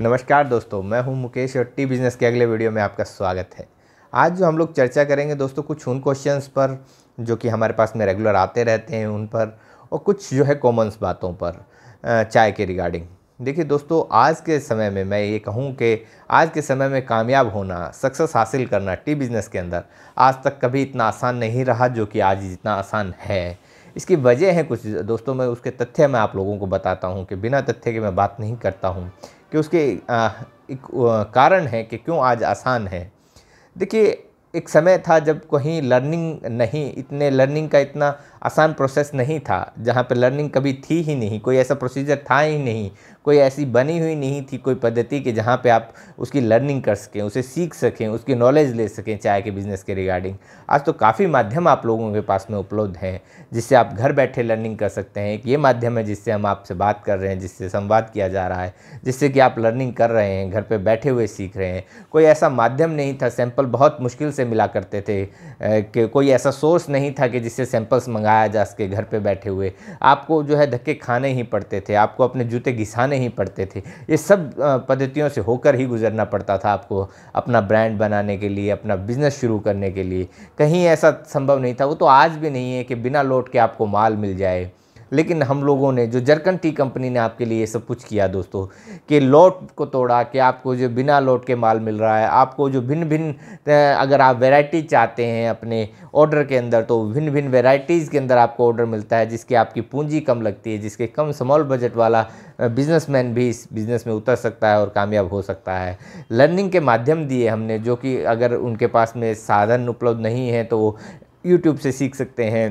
नमस्कार दोस्तों मैं हूं मुकेश और टी बिजनेस के अगले वीडियो में आपका स्वागत है आज जो हम लोग चर्चा करेंगे दोस्तों कुछ उन क्वेश्चंस पर जो कि हमारे पास में रेगुलर आते रहते हैं उन पर और कुछ जो है कॉमन्स बातों पर चाय के रिगार्डिंग देखिए दोस्तों आज के समय में मैं ये कहूँ कि आज के समय में कामयाब होना सक्सेस हासिल करना टी बिज़नेस के अंदर आज तक कभी इतना आसान नहीं रहा जो कि आज जितना आसान है इसकी वजह है कुछ दोस्तों मैं उसके तथ्य मैं आप लोगों को बताता हूँ कि बिना तथ्य के मैं बात नहीं करता हूँ कि उसके एक कारण है कि क्यों आज आसान है देखिए एक समय था जब कहीं लर्निंग नहीं इतने लर्निंग का इतना आसान प्रोसेस नहीं था जहाँ पे लर्निंग कभी थी ही नहीं कोई ऐसा प्रोसीजर था ही नहीं कोई ऐसी बनी हुई नहीं थी कोई पद्धति कि जहाँ पे आप उसकी लर्निंग कर सकें उसे सीख सकें उसकी नॉलेज ले सकें चाय के बिज़नेस के रिगार्डिंग आज तो काफ़ी माध्यम आप लोगों के पास में उपलब्ध हैं जिससे आप घर बैठे लर्निंग कर सकते हैं एक ये माध्यम है जिससे हम आपसे बात कर रहे हैं जिससे संवाद किया जा रहा है जिससे कि आप लर्निंग कर रहे हैं घर पर बैठे हुए सीख रहे हैं कोई ऐसा माध्यम नहीं था सैंपल बहुत मुश्किल से मिला करते थे कि कोई ऐसा सोर्स नहीं था कि जिससे सैंपल्स मंगाया जा सके घर पे बैठे हुए आपको जो है धक्के खाने ही पड़ते थे आपको अपने जूते घिसाने ही पड़ते थे ये सब पद्धतियों से होकर ही गुजरना पड़ता था आपको अपना ब्रांड बनाने के लिए अपना बिज़नेस शुरू करने के लिए कहीं ऐसा संभव नहीं था वो तो आज भी नहीं है कि बिना लौट के आपको माल मिल जाए लेकिन हम लोगों ने जो जर्कन टी कंपनी ने आपके लिए सब कुछ किया दोस्तों कि लॉट को तोड़ा कि आपको जो बिना लॉट के माल मिल रहा है आपको जो भिन्न भिन्न अगर आप वेराइटी चाहते हैं अपने ऑर्डर के अंदर तो भिन्न भिन्न वेराइटीज़ के अंदर आपको ऑर्डर मिलता है जिसकी आपकी पूंजी कम लगती है जिसके कम स्मॉल बजट वाला बिजनेसमैन भी इस बिज़नेस में उतर सकता है और कामयाब हो सकता है लर्निंग के माध्यम दिए हमने जो कि अगर उनके पास में साधन उपलब्ध नहीं है तो वो यूट्यूब से सीख सकते हैं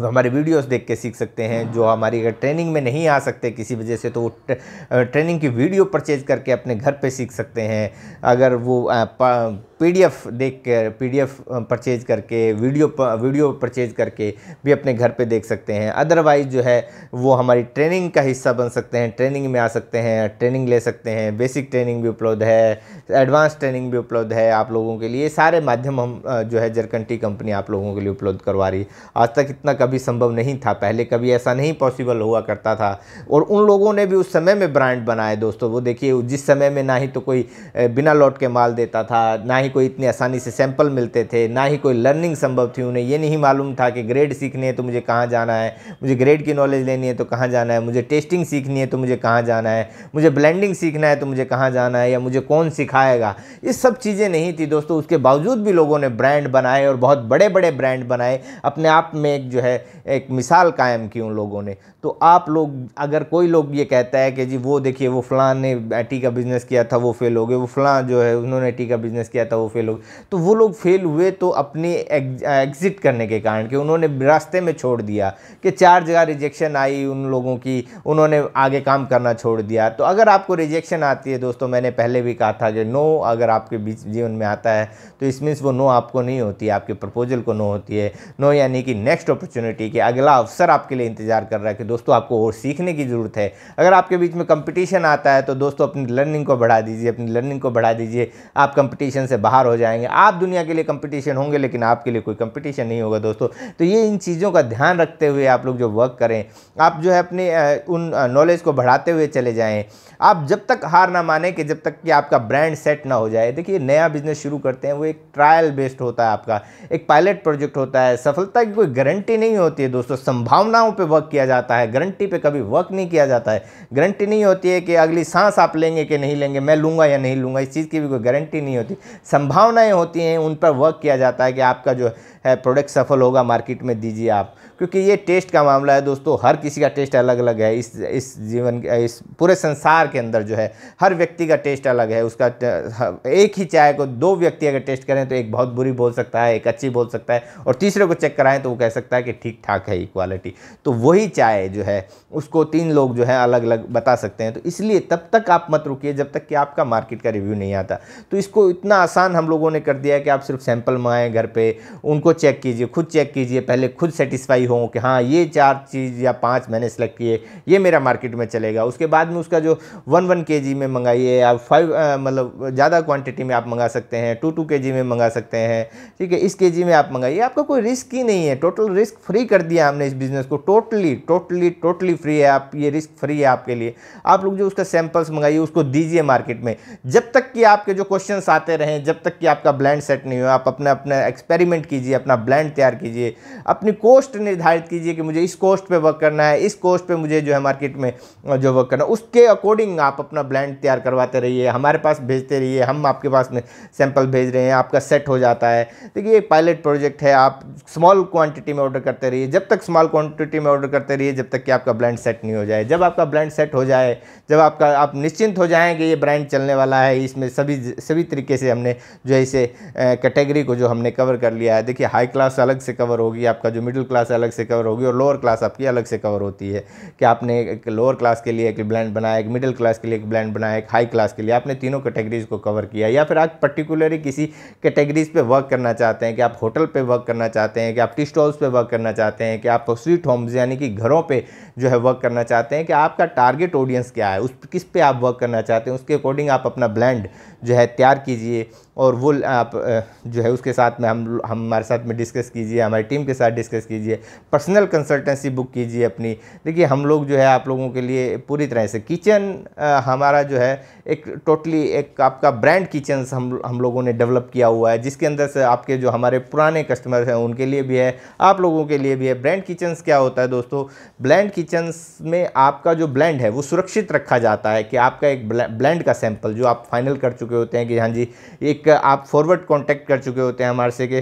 तो हमारे वीडियोस देख के सीख सकते हैं जो हमारी अगर ट्रेनिंग में नहीं आ सकते किसी वजह से तो वो ट्रेनिंग की वीडियो परचेज करके अपने घर पे सीख सकते हैं अगर वो पीडीएफ देख कर पी परचेज करके वीडियो वीडियो परचेज करके भी अपने घर पे देख सकते हैं अदरवाइज़ जो है वो हमारी ट्रेनिंग का हिस्सा बन सकते हैं ट्रेनिंग में आ सकते हैं ट्रेनिंग ले सकते हैं बेसिक ट्रेनिंग भी उपलब्ध है एडवांस ट्रेनिंग भी उपलब्ध है आप लोगों के लिए सारे माध्यम हम जो है जरकंटी कंपनी आप लोगों के लिए उपलब्ध करवा रही आज तक इतना कभी संभव नहीं था पहले कभी ऐसा नहीं पॉसिबल हुआ करता था और उन लोगों ने भी उस समय में ब्रांड बनाए दोस्तों वो देखिए जिस समय में ना ही तो कोई बिना लौट के माल देता था ना ही कोई इतनी आसानी से सैंपल मिलते थे ना ही कोई लर्निंग संभव थी उन्हें ये नहीं मालूम था कि ग्रेड सीखनी है तो मुझे कहाँ जाना है मुझे ग्रेड की नॉलेज लेनी है तो कहाँ जाना है मुझे टेस्टिंग सीखनी है तो मुझे कहाँ जाना है मुझे ब्लैंडिंग सीखना है तो मुझे कहाँ जाना है या मुझे कौन सिखाएगा ये सब चीज़ें नहीं थी दोस्तों उसके बावजूद भी लोगों ने ब्रांड बनाए और बहुत बड़े बड़े ब्रांड बनाए अपने आप में एक जो है है एक मिसाल कायम की उन लोगों ने तो आप लोग अगर कोई लोग ये कहता है कि जी वो देखिए वो फ़लाँ ने टी का बिज़नेस किया था वो फेल हो गए वो फ़लाँ जो है उन्होंने टी का बिज़नेस किया था वो फेल हो गए तो वो लोग फेल हुए तो अपनी एग्ज़िट करने के कारण कि उन्होंने रास्ते में छोड़ दिया कि चार जगह रिजेक्शन आई उन लोगों की उन्होंने आगे काम करना छोड़ दिया तो अगर आपको रिजेक्शन आती है दोस्तों मैंने पहले भी कहा था कि नो अगर आपके बीच जीवन में आता है तो इस मीन्स वो नो आपको नहीं होती आपके प्रपोजल को नो होती है नो यानी कि नेक्स्ट अपॉर्चुनिटी अपॉर्चुनिटी कि अगला अवसर आपके लिए इंतज़ार कर रहा है कि दोस्तों आपको और सीखने की ज़रूरत है अगर आपके बीच में कंपटीशन आता है तो दोस्तों अपनी लर्निंग को बढ़ा दीजिए अपनी लर्निंग को बढ़ा दीजिए आप कंपटीशन से बाहर हो जाएंगे आप दुनिया के लिए कंपटीशन होंगे लेकिन आपके लिए कोई कंपटीशन नहीं होगा दोस्तों तो ये इन चीज़ों का ध्यान रखते हुए आप लोग जो वर्क करें आप जो है अपने उन नॉलेज को बढ़ाते हुए चले जाएँ आप जब तक हार ना माने कि जब तक कि आपका ब्रांड सेट ना हो जाए देखिए नया बिजनेस शुरू करते हैं वो एक ट्रायल बेस्ड होता है आपका एक पायलट प्रोजेक्ट होता है सफलता की कोई गारंटी नहीं नहीं होती है दोस्तों संभावनाओं पे वर्क किया जाता है गारंटी पे कभी वर्क नहीं किया जाता है गारंटी नहीं होती है कि अगली सांस आप लेंगे कि नहीं लेंगे मैं लूँगा या नहीं लूँगा इस चीज़ की भी कोई गारंटी नहीं होती संभावनाएँ होती हैं उन पर वर्क किया जाता है कि आपका जो प्रोडक्ट सफल होगा मार्केट में दीजिए आप क्योंकि ये टेस्ट का मामला है दोस्तों हर किसी का टेस्ट अलग अलग है इस इस जीवन इस पूरे संसार के अंदर जो है हर व्यक्ति का टेस्ट अलग है उसका एक ही चाय को दो व्यक्ति अगर टेस्ट करें तो एक बहुत बुरी बोल सकता है एक अच्छी बोल सकता है और तीसरे को चेक कराएं तो वो कह सकता है कि ठीक ठाक है ये क्वालिटी तो वही चाय जो है उसको तीन लोग जो है अलग अलग बता सकते हैं तो इसलिए तब तक आप मत रुकी जब तक कि आपका मार्केट का रिव्यू नहीं आता तो इसको इतना आसान हम लोगों ने कर दिया है कि आप सिर्फ सैंपल मंगाएं घर पर उनको उनको चेक कीजिए खुद चेक कीजिए पहले खुद सेटिस्फाई हो कि हाँ ये चार चीज़ या पांच मैंने सेलेक्ट किए ये मेरा मार्केट में चलेगा उसके बाद में उसका जो वन वन के में मंगाइए या फाइव मतलब ज़्यादा क्वान्टिटी में आप मंगा सकते हैं टू टू के में मंगा सकते हैं ठीक है इस के में आप मंगाइए आपका कोई रिस्क ही नहीं है टोटल रिस्क फ्री कर दिया हमने इस बिज़नेस को टोटली टोटली टोटली फ्री है आप ये रिस्क फ्री है आपके लिए आप लोग जो उसका सैंपल्स मंगाइए उसको दीजिए मार्केट में जब तक कि आपके जो क्वेश्चन आते रहें जब तक कि आपका ब्लैंड सेट नहीं हो आप अपने अपने एक्सपेरिमेंट कीजिए अपना ब्लैंड तैयार कीजिए अपनी कोस्ट निर्धारित कीजिए कि मुझे इस कोस्ट पे वर्क करना है इस कोस्ट पे मुझे जो है मार्केट में जो वर्क करना है उसके अकॉर्डिंग आप अपना ब्लैंड तैयार करवाते रहिए हमारे पास भेजते रहिए हम आपके पास में सैंपल भेज रहे हैं आपका सेट हो जाता है देखिए एक पायलट प्रोजेक्ट है आप स्मॉल क्वांटिटी में ऑर्डर करते रहिए जब तक स्मॉल क्वांटिटी में ऑर्डर करते रहिए जब तक कि आपका ब्लैंड सेट नहीं हो जाए जब आपका ब्लैंड सेट हो जाए जब आपका आप निश्चिंत हो जाएँ कि ये ब्रांड चलने वाला है इसमें सभी सभी तरीके से हमने जो है इसे कैटेगरी को जो हमने कवर कर लिया है देखिए हाई क्लास अलग से कवर होगी आपका जो मिडिल क्लास अलग से कवर होगी और लोअर क्लास आपकी अलग से कवर होती है कि आपने एक लोअर क्लास के लिए एक ब्लैंड बनाया एक मिडिल क्लास के लिए एक ब्लैंड बनाया एक हाई क्लास के लिए आपने तीनों कैटेगरीज को कवर किया या फिर आप पर्टिकुलरली किसी कैटेगरीज पर वर्क करना चाहते हैं कि आप होटल पर वर्क करना चाहते हैं कि आप टी स्टॉल्स पर वर्क करना चाहते हैं कि आप स्वीट होम्स यानी कि घरों पर जो है वर्क करना चाहते हैं कि आपका टारगेट ऑडियंस क्या है उस किस पे आप वर्क करना चाहते हैं उसके अकॉर्डिंग आप अपना ब्लैंड जो है तैयार कीजिए और वो आप जो है उसके साथ में हम हमारे साथ में डिस्कस कीजिए हमारी टीम के साथ डिस्कस कीजिए पर्सनल कंसल्टेंसी बुक कीजिए अपनी देखिए हम लोग जो है आप लोगों के लिए पूरी तरह से किचन हमारा जो है एक टोटली एक आपका ब्रांड किचन हम हम लोगों ने डेवलप किया हुआ है जिसके अंदर से आपके जो हमारे पुराने कस्टमर हैं उनके लिए भी है आप लोगों के लिए भी है ब्रांड किचन्स क्या होता है दोस्तों ब्लैंड किचन्स में आपका जो ब्लैंड है वो सुरक्षित रखा जाता है कि आपका एक ब्लैंड का सैंपल जो आप फाइनल कर चुके होते हैं कि हाँ जी एक एक आप फॉरवर्ड कॉन्टैक्ट कर चुके होते हैं हमारे से कि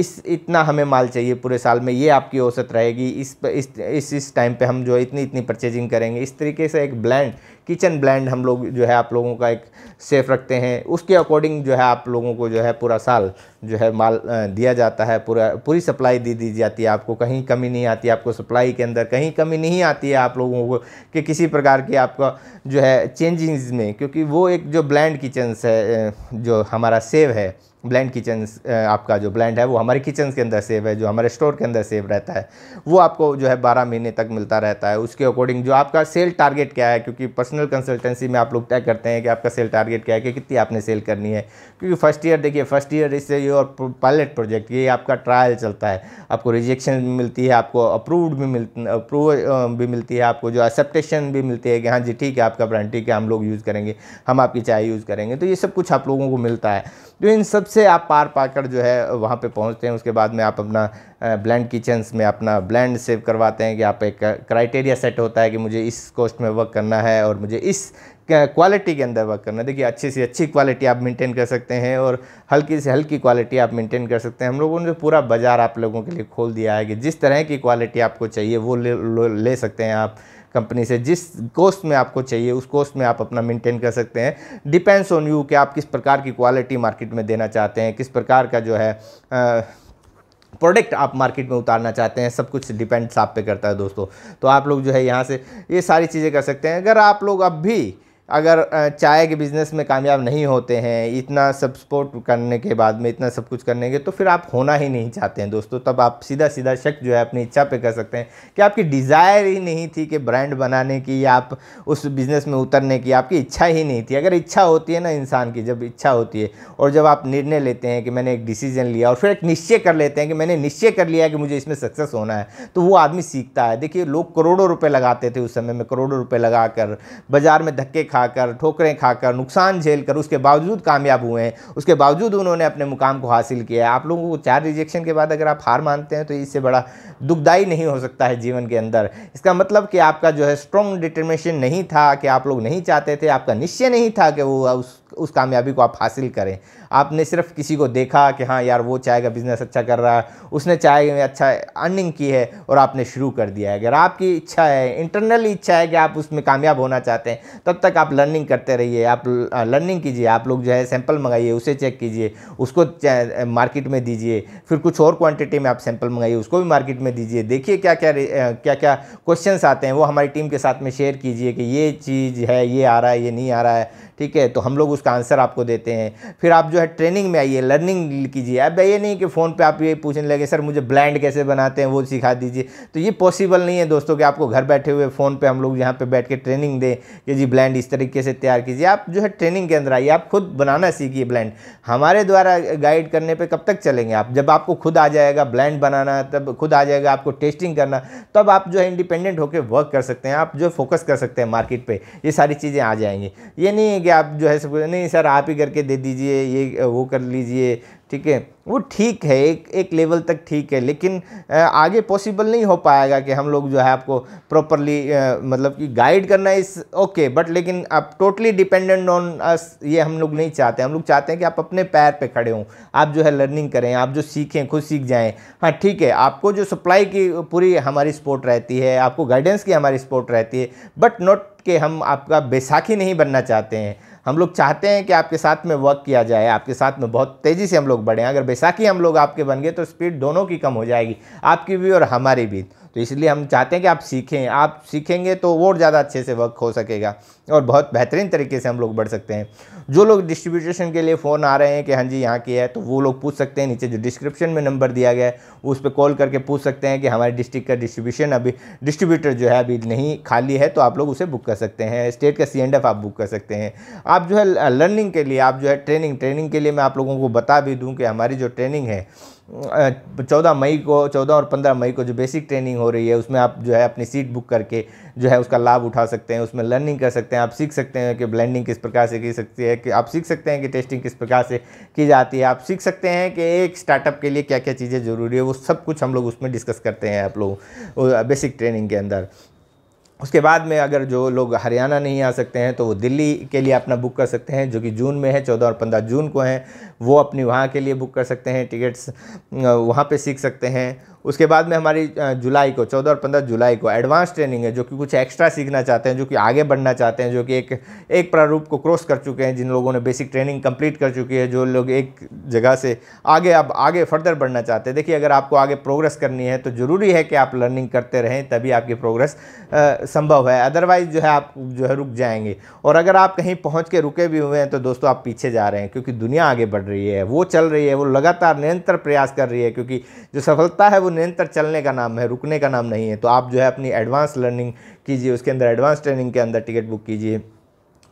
इस इतना हमें माल चाहिए पूरे साल में ये आपकी औसत रहेगी इस इस इस टाइम पे हम जो है इतनी इतनी परचेजिंग करेंगे इस तरीके से एक ब्लैंड किचन ब्लैंड हम लोग जो है आप लोगों का एक सेफ रखते हैं उसके अकॉर्डिंग जो है आप लोगों को जो है पूरा साल जो है माल दिया जाता है पूरा पूरी सप्लाई दी दी जाती है आपको कहीं कमी नहीं आती आपको सप्लाई के अंदर कहीं कमी नहीं आती है आप लोगों को कि किसी प्रकार की आपका जो है चेंजिंग में क्योंकि वो एक जो ब्लैंड किचन्स है जो हमारा सेव है ब्लैंड किचन आपका जो ब्लैंड है वो हमारे किचन के अंदर सेव है जो हमारे स्टोर के अंदर सेव रहता है वो आपको जो है बारह महीने तक मिलता रहता है उसके अकॉर्डिंग जो आपका सेल टारगेट क्या है क्योंकि पर्सनल कंसल्टेंसी में आप लोग तय करते हैं कि आपका सेल टारगेट क्या है कि कितनी आपने सेल करनी है क्योंकि फर्स्ट ईयर देखिए फर्स्ट ईयर इससे ये और पायलट प्रोजेक्ट ये आपका ट्रायल चलता है आपको रिजेक्शन भी मिलती है आपको अप्रूव्ड भी मिल अप्रूव भी मिलती है आपको जो एक्सेप्टेशन भी मिलती है कि हाँ जी ठीक है आपका ब्रांड ठीक है हम लोग यूज़ करेंगे हम आपकी चाय यूज़ करेंगे तो ये सब कुछ आप लोगों को मिलता है तो इन सब से आप पार पाकर जो है वहाँ पे पहुँचते हैं उसके बाद में आप अपना ब्लैंड किचन्स में अपना ब्लैंड सेव करवाते हैं कि आप एक क्राइटेरिया सेट होता है कि मुझे इस कॉस्ट में वर्क करना है और मुझे इस क्वालिटी के अंदर वर्क करना है देखिए अच्छी से अच्छी क्वालिटी आप मेंटेन कर सकते हैं और हल्की से हल्की क्वालिटी आप मेंटेन कर सकते हैं हम लोगों ने पूरा बाज़ार आप लोगों के लिए खोल दिया है कि जिस तरह की क्वालिटी आपको चाहिए वो ले, ले सकते हैं आप कंपनी से जिस कॉस्ट में आपको चाहिए उस कॉस्ट में आप अपना मेंटेन कर सकते हैं डिपेंड्स ऑन यू कि आप किस प्रकार की क्वालिटी मार्केट में देना चाहते हैं किस प्रकार का जो है प्रोडक्ट आप मार्केट में उतारना चाहते हैं सब कुछ डिपेंड्स आप पे करता है दोस्तों तो आप लोग जो है यहाँ से ये सारी चीज़ें कर सकते हैं अगर आप लोग अब भी अगर चाय के बिज़नेस में कामयाब नहीं होते हैं इतना सब सपोर्ट करने के बाद में इतना सब कुछ करने के तो फिर आप होना ही नहीं चाहते हैं दोस्तों तब आप सीधा सीधा शक जो है अपनी इच्छा पे कर सकते हैं कि आपकी डिज़ायर ही नहीं थी कि ब्रांड बनाने की या आप उस बिज़नेस में उतरने की आपकी इच्छा ही नहीं थी अगर इच्छा होती है ना इंसान की जब इच्छा होती है और जब आप निर्णय लेते हैं कि मैंने एक डिसीजन लिया और फिर एक निश्चय कर लेते हैं कि मैंने निश्चय कर लिया कि मुझे इसमें सक्सेस होना है तो वो आदमी सीखता है देखिए लोग करोड़ों रुपये लगाते थे उस समय में करोड़ों रुपये लगा बाज़ार में धक्के खाकर ठोकरें खाकर नुकसान झेल कर उसके बावजूद कामयाब हुए हैं उसके बावजूद उन्होंने अपने मुकाम को हासिल किया है आप लोगों को चार रिजेक्शन के बाद अगर आप हार मानते हैं तो इससे बड़ा दुखदायी नहीं हो सकता है जीवन के अंदर इसका मतलब कि आपका जो है स्ट्रॉन्ग डिटर्मिनेशन नहीं था कि आप लोग नहीं चाहते थे आपका निश्चय नहीं था कि वो उस उस कामयाबी को आप हासिल करें आपने सिर्फ किसी को देखा कि हाँ यार वो चाय का बिज़नेस अच्छा कर रहा है उसने चाय में अच्छा अर्निंग की है और आपने शुरू कर दिया है अगर आपकी इच्छा है इंटरनली इच्छा है कि आप उसमें कामयाब होना चाहते हैं तब तक आप लर्निंग करते रहिए आप लर्निंग कीजिए आप लोग जो है सैंपल मंगाइए उसे चेक कीजिए उसको मार्केट में दीजिए फिर कुछ और क्वान्टिटी में आप सैंपल मंगाइए उसको भी मार्केट में दीजिए देखिए क्या क्या क्या क्या क्वेश्चन आते हैं वो हमारी टीम के साथ में शेयर कीजिए कि ये चीज़ है ये आ रहा है ये नहीं आ रहा है ठीक है तो हम लोग उस उसका आंसर आपको देते हैं फिर आप जो है ट्रेनिंग में आइए लर्निंग कीजिए अब ये नहीं कि फ़ोन पे आप ये पूछने लगे सर मुझे ब्लाइंड कैसे बनाते हैं वो सिखा दीजिए तो ये पॉसिबल नहीं है दोस्तों कि आपको घर बैठे हुए फ़ोन पर हम लोग यहाँ पर बैठ के ट्रेनिंग दें कि जी ब्लाइंड इस तरीके से तैयार कीजिए आप जो है ट्रेनिंग के अंदर आइए आप खुद बनाना सीखिए ब्लाइंड हमारे द्वारा गाइड करने पर कब तक चलेंगे आप जब आपको खुद आ जाएगा ब्लाइंड बनाना तब खुद आ जाएगा आपको टेस्टिंग करना तब आप जो है इंडिपेंडेंट होकर वर्क कर सकते हैं आप जो फोकस कर सकते हैं मार्केट पर ये सारी चीज़ें आ जाएंगी ये नहीं है कि आप जो है सब नहीं सर आप ही करके दे दीजिए ये वो कर लीजिए ठीक है वो ठीक है एक एक लेवल तक ठीक है लेकिन आगे पॉसिबल नहीं हो पाएगा कि हम लोग जो है आपको प्रॉपरली मतलब कि गाइड करना इस ओके बट लेकिन आप टोटली डिपेंडेंट ऑन अस ये हम लोग नहीं चाहते हम लोग चाहते हैं कि आप अपने पैर पे खड़े हों आप जो है लर्निंग करें आप जो सीखें खुद सीख जाएं हाँ ठीक है आपको जो सप्लाई की पूरी हमारी सपोर्ट रहती है आपको गाइडेंस की हमारी सपोर्ट रहती है बट नॉट कि हम आपका बैसाखी नहीं बनना चाहते हैं हम लोग चाहते हैं कि आपके साथ में वर्क किया जाए आपके साथ में बहुत तेज़ी से हम लोग बढ़ें अगर बैसाखी हम लोग आपके बन गए तो स्पीड दोनों की कम हो जाएगी आपकी भी और हमारी भी तो इसलिए हम चाहते हैं कि आप सीखें आप सीखेंगे तो और ज़्यादा अच्छे से वर्क हो सकेगा और बहुत बेहतरीन तरीके से हम लोग बढ़ सकते हैं जो लोग डिस्ट्रीब्यूटेशन के लिए फ़ोन आ रहे हैं कि हाँ जी यहाँ की है तो वो लोग पूछ सकते हैं नीचे जो डिस्क्रिप्शन में नंबर दिया गया है उस पर कॉल करके पूछ सकते हैं कि हमारे डिस्ट्रिक्ट का डिस्ट्रीब्यूशन अभी डिस्ट्रीब्यूटर जो है अभी नहीं खाली है तो आप लोग उसे बुक कर सकते हैं स्टेट का सी आप बुक कर सकते हैं आप जो है लर्निंग के लिए आप जो है ट्रेनिंग ट्रेनिंग के लिए मैं आप लोगों को बता भी दूँ कि हमारी जो ट्रेनिंग है चौदह मई को चौदह और पंद्रह मई को जो बेसिक ट्रेनिंग हो रही है उसमें आप जो है अपनी सीट बुक करके जो है उसका लाभ उठा सकते हैं उसमें लर्निंग कर सकते हैं आप सीख सकते हैं कि ब्लेंडिंग किस प्रकार से की सकती है कि आप सीख सकते हैं कि टेस्टिंग किस प्रकार से की जाती है आप सीख सकते हैं कि एक स्टार्टअप के लिए क्या क्या चीज़ें ज़रूरी है वो सब कुछ हम लोग उसमें डिस्कस करते हैं आप लोग बेसिक ट्रेनिंग के अंदर उसके बाद में अगर जो लोग हरियाणा नहीं आ सकते हैं तो वो दिल्ली के लिए अपना बुक कर सकते हैं जो कि जून में है चौदह और पंद्रह जून को हैं वो अपनी वहाँ के लिए बुक कर सकते हैं टिकट्स वहाँ पे सीख सकते हैं उसके बाद में हमारी जुलाई को चौदह और पंद्रह जुलाई को एडवांस ट्रेनिंग है जो कि कुछ एक्स्ट्रा सीखना चाहते हैं जो कि आगे बढ़ना चाहते हैं जो कि एक एक प्रारूप को क्रॉस कर चुके हैं जिन लोगों ने बेसिक ट्रेनिंग कंप्लीट कर चुकी है जो लोग एक जगह से आगे अब आगे फर्दर बढ़ना चाहते हैं देखिए अगर आपको आगे प्रोग्रेस करनी है तो ज़रूरी है कि आप लर्निंग करते रहें तभी आपकी प्रोग्रेस संभव है अदरवाइज़ जो है आप जो है रुक जाएंगे और अगर आप कहीं पहुँच के रुके भी हुए हैं तो दोस्तों आप पीछे जा रहे हैं क्योंकि दुनिया आगे बढ़ रही है वो चल रही है वो लगातार निरंतर प्रयास कर रही है क्योंकि जो सफलता है वो निरंतर चलने का नाम है रुकने का नाम नहीं है तो आप जो है अपनी एडवांस लर्निंग कीजिए उसके अंदर एडवांस ट्रेनिंग के अंदर टिकट बुक कीजिए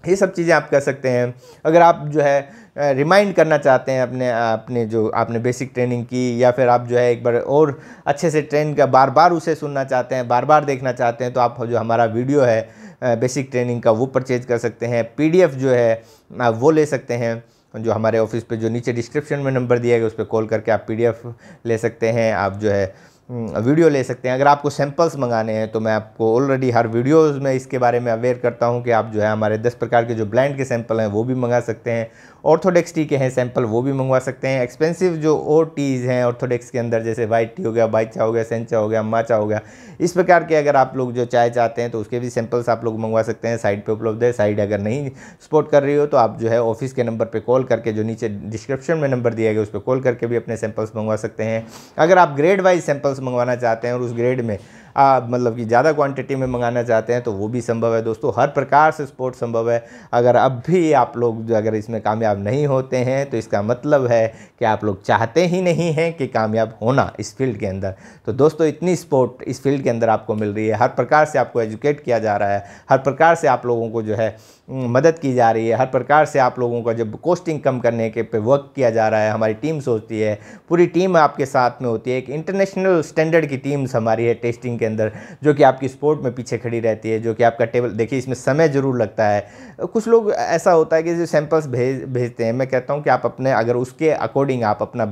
ये सब चीज़ें आप कर सकते हैं अगर आप जो है रिमाइंड करना चाहते हैं अपने अपने जो आपने बेसिक ट्रेनिंग की या फिर आप जो है एक बार और अच्छे से ट्रेन का बार बार उसे सुनना चाहते हैं बार बार देखना चाहते हैं तो आप जो हमारा वीडियो है बेसिक ट्रेनिंग का वो परचेज कर सकते हैं पीडीएफ जो है वो ले सकते हैं जो हमारे ऑफिस पे जो नीचे डिस्क्रिप्शन में नंबर दिया गया उस पर कॉल करके आप पीडीएफ ले सकते हैं आप जो है वीडियो ले सकते हैं अगर आपको सैम्पल्स मंगाने हैं तो मैं आपको ऑलरेडी हर वीडियोस में इसके बारे में अवेयर करता हूं कि आप जो है हमारे दस प्रकार के जो ब्लाइंड के सैंपल हैं वो भी मंगा सकते हैं ऑर्थोडेक्स टी के हैं सैंपल वो भी मंगवा सकते हैं एक्सपेंसिव जो ओ टीज़ हैं ऑर्थोडेक्स के अंदर जैसे वाइट टी हो गया बाइचा हो गया सेंचा हो गया माचा हो गया इस प्रकार के अगर आप लोग जो चाय चाहते हैं तो उसके भी सैंपल्स आप लोग मंगवा सकते हैं साइड पर उपलब्ध है साइड अगर नहीं सपोर्ट कर रही हो तो आप जो है ऑफिस के नंबर पर कॉल करके जो नीचे डिस्क्रिप्शन में नंबर दिया गया उस पर कॉल करके भी अपने सैंपल्स मंगवा सकते हैं अगर आप ग्रेड वाइज सैंपल्स मंगवाना चाहते हैं और उस ग्रेड में मतलब कि ज़्यादा क्वांटिटी में मंगाना चाहते हैं तो वो भी संभव है दोस्तों हर प्रकार से स्पोर्ट संभव है अगर अब भी आप लोग अगर इसमें कामयाब नहीं होते हैं तो इसका मतलब है कि आप लोग चाहते ही नहीं हैं कि कामयाब होना इस फील्ड के अंदर तो दोस्तों इतनी स्पोर्ट इस फील्ड के अंदर आपको मिल रही है हर प्रकार से आपको एजुकेट किया जा रहा है हर प्रकार से आप लोगों को जो है मदद की जा रही है हर प्रकार से आप लोगों का जब कोस्टिंग कम करने के पे वर्क किया जा रहा है हमारी टीम सोचती है पूरी टीम आपके साथ में होती है एक इंटरनेशनल स्टैंडर्ड की टीम्स हमारी है टेस्टिंग के अंदर जो कि आपकी स्पोर्ट में पीछे खड़ी रहती है जो कि आपका टेबल देखिए इसमें समय ज़रूर लगता है कुछ लोग ऐसा होता है कि जो सैम्पल्स भेज भेजते हैं मैं कहता हूँ कि आप अपने अगर उसके अकॉर्डिंग आप अपना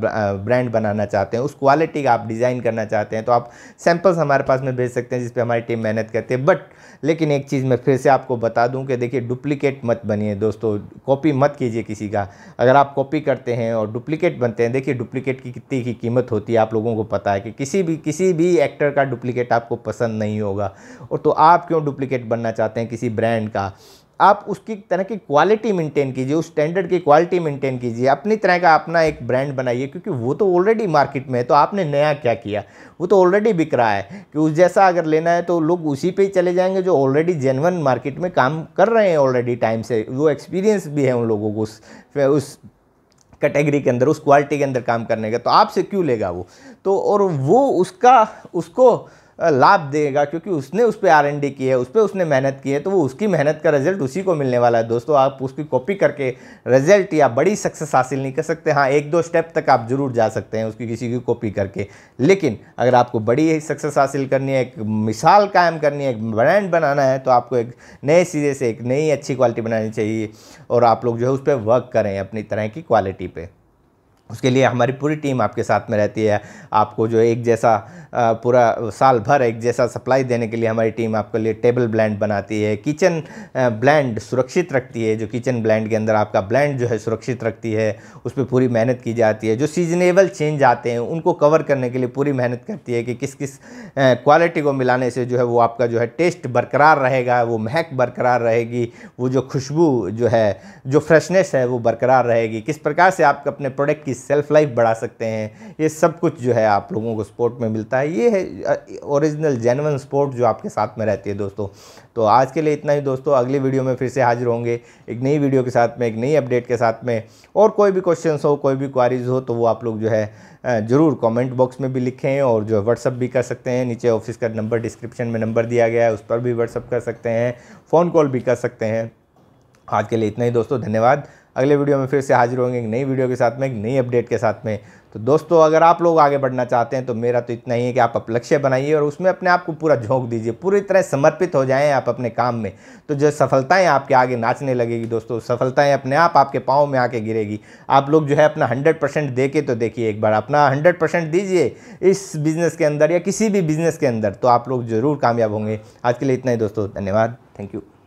ब्रांड बनाना चाहते हैं उस क्वालिटी का आप डिज़ाइन करना चाहते हैं तो आप सैम्पल्स हमारे पास में भेज सकते हैं जिस पर हमारी टीम मेहनत करती है बट लेकिन एक चीज़ मैं फिर से आपको बता दूँ कि देखिए डुप्लीकेट मत बनिए दोस्तों कॉपी मत कीजिए किसी का अगर आप कॉपी करते हैं और डुप्लीकेट बनते हैं देखिए डुप्लीकेट की कितनी की कीमत होती है आप लोगों को पता है कि किसी भी किसी भी एक्टर का डुप्लीकेट आप आपको पसंद नहीं होगा और तो आप क्यों डुप्लीकेट बनना चाहते हैं किसी ब्रांड का आप उसकी तरह की क्वालिटी मेंटेन कीजिए उस स्टैंडर्ड की क्वालिटी मेंटेन कीजिए अपनी तरह का अपना एक ब्रांड बनाइए क्योंकि वो तो ऑलरेडी मार्केट में है तो आपने नया क्या किया वो तो ऑलरेडी बिक रहा है कि उस जैसा अगर लेना है तो लोग उसी पे ही चले जाएंगे जो ऑलरेडी जेनवन मार्केट में काम कर रहे हैं ऑलरेडी टाइम से वो एक्सपीरियंस भी है उन लोगों को उस उस कैटेगरी के अंदर उस क्वालिटी के अंदर काम करने का तो आपसे क्यों लेगा वो तो और वो उसका उसको लाभ देगा क्योंकि उसने उस पर आर एन डी की है उस पर उसने मेहनत की है तो वो उसकी मेहनत का रिजल्ट उसी को मिलने वाला है दोस्तों आप उसकी कॉपी करके रिजल्ट या बड़ी सक्सेस हासिल नहीं कर सकते हाँ एक दो स्टेप तक आप जरूर जा सकते हैं उसकी किसी की कॉपी करके लेकिन अगर आपको बड़ी सक्सेस हासिल करनी है एक मिसाल कायम करनी है एक ब्रांड बनाना है तो आपको एक नए सिरे से एक नई अच्छी क्वालिटी बनानी चाहिए और आप लोग जो है उस पर वर्क करें अपनी तरह की क्वालिटी पर उसके लिए हमारी पूरी टीम आपके साथ में रहती है आपको जो एक जैसा पूरा साल भर एक जैसा सप्लाई देने के लिए हमारी टीम आपके लिए टेबल ब्लैंड बनाती है किचन ब्लैंड सुरक्षित रखती है जो किचन ब्लैंड के अंदर आपका ब्लैंड जो है सुरक्षित रखती है उस पर पूरी मेहनत की जाती है जो सीजनेबल चेंज आते हैं उनको कवर करने के लिए पूरी मेहनत करती है कि किस किस क्वालिटी को मिलाने से जो है वो आपका जो है टेस्ट बरकरार रहेगा वो महक बरकरार रहेगी वो जो खुशबू जो है जो फ्रेशनेस है वो बरकरार रहेगी किस प्रकार से आप अपने प्रोडक्ट की सेल्फ लाइफ बढ़ा सकते हैं ये सब कुछ जो है आप लोगों को स्पोर्ट में मिलता है ये है ओरिजिनल जेनवन स्पोर्ट जो आपके साथ में रहती है दोस्तों तो आज के लिए इतना ही दोस्तों अगली वीडियो में फिर से हाजिर होंगे एक नई वीडियो के साथ में एक नई अपडेट के साथ में और कोई भी क्वेश्चन हो कोई भी क्वारीज हो तो वो आप लोग जो है ज़रूर कमेंट बॉक्स में भी लिखें और जो है व्हाट्सअप भी कर सकते हैं नीचे ऑफिस का नंबर डिस्क्रिप्शन में नंबर दिया गया है उस पर भी व्हाट्सअप कर सकते हैं फ़ोन कॉल भी कर सकते हैं आज के लिए इतना ही दोस्तों धन्यवाद अगले वीडियो में फिर से हाजिर होंगे एक नई वीडियो के साथ में एक नई अपडेट के साथ में तो दोस्तों अगर आप लोग आगे बढ़ना चाहते हैं तो मेरा तो इतना ही है कि आप लक्ष्य बनाइए और उसमें अपने आप को पूरा झोंक दीजिए पूरी तरह समर्पित हो जाएं आप अपने काम में तो जो सफलताएं आपके आगे नाचने लगेगी दोस्तों सफलताएं अपने आप आपके पाँव में आके गिरेगी आप लोग जो है अपना हंड्रेड परसेंट दे के तो देखिए एक बार अपना हंड्रेड परसेंट दीजिए इस बिज़नेस के अंदर या किसी भी बिज़नेस के अंदर तो आप लोग ज़रूर कामयाब होंगे आज के लिए इतना ही दोस्तों धन्यवाद थैंक यू